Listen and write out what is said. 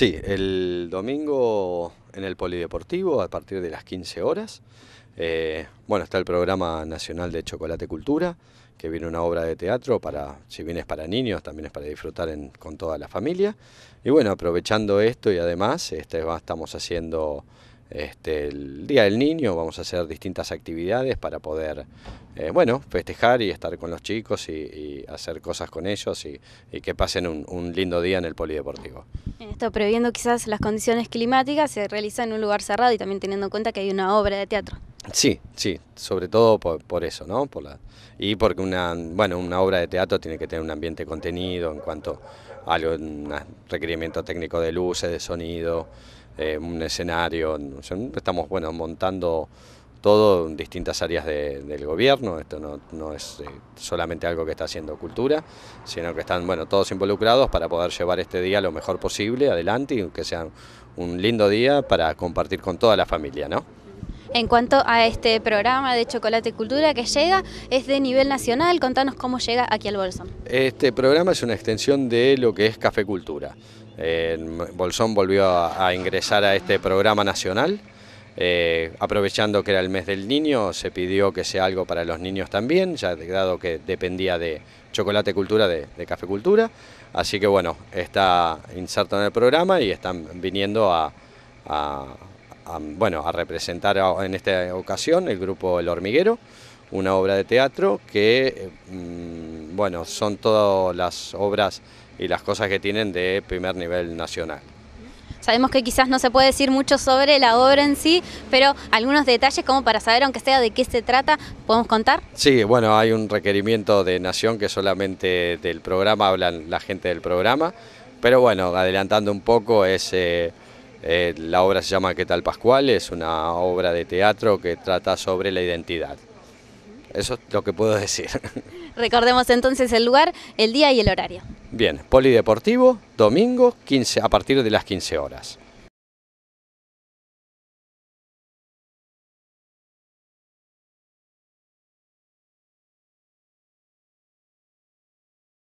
Sí, el domingo en el Polideportivo a partir de las 15 horas. Eh, bueno, está el programa nacional de Chocolate Cultura, que viene una obra de teatro para, si bien es para niños, también es para disfrutar con toda la familia. Y bueno, aprovechando esto y además, este, va, estamos haciendo este, el Día del Niño, vamos a hacer distintas actividades para poder, eh, bueno, festejar y estar con los chicos y, hacer cosas con ellos y, que pasen un, lindo día en el polideportivo. Esto previendo quizás las condiciones climáticas, se realiza en un lugar cerrado y también teniendo en cuenta que hay una obra de teatro. Sí, sí, sobre todo por, eso, ¿no? Por la, y porque una, bueno, una obra de teatro tiene que tener un ambiente contenido en cuanto a requerimiento técnico de luces, de sonido, eh, un escenario. Estamos bueno, montando todo en distintas áreas del gobierno, esto no, es eh, solamente algo que está haciendo cultura, sino que están bueno, todos involucrados para poder llevar este día lo mejor posible adelante y que sea un lindo día para compartir con toda la familia. ¿no? En cuanto a este programa de Chocolate Cultura que llega, es de nivel nacional, contanos cómo llega aquí al Bolsón. Este programa es una extensión de lo que es Café Cultura. Bolsón volvió a, ingresar a este programa nacional, eh, aprovechando que era el mes del niño, se pidió que sea algo para los niños también, ya dado que dependía de Chocolate Cultura, de, cafecultura. Así que bueno, está inserto en el programa y están viniendo a bueno, a representar en esta ocasión el grupo El Hormiguero, una obra de teatro que, mm, bueno, son todas las obras y las cosas que tienen de primer nivel nacional. Sabemos que quizás no se puede decir mucho sobre la obra en sí, pero algunos detalles como para saber, aunque sea de qué se trata, ¿podemos contar? Sí, bueno, hay un requerimiento de Nación que solamente del programa hablan la gente del programa, pero bueno, adelantando un poco, es... Eh, eh, la obra se llama ¿Qué tal Pascual? Es una obra de teatro que trata sobre la identidad. Eso es lo que puedo decir. Recordemos entonces el lugar, el día y el horario. Bien, polideportivo, domingo, 15, a partir de las 15 horas.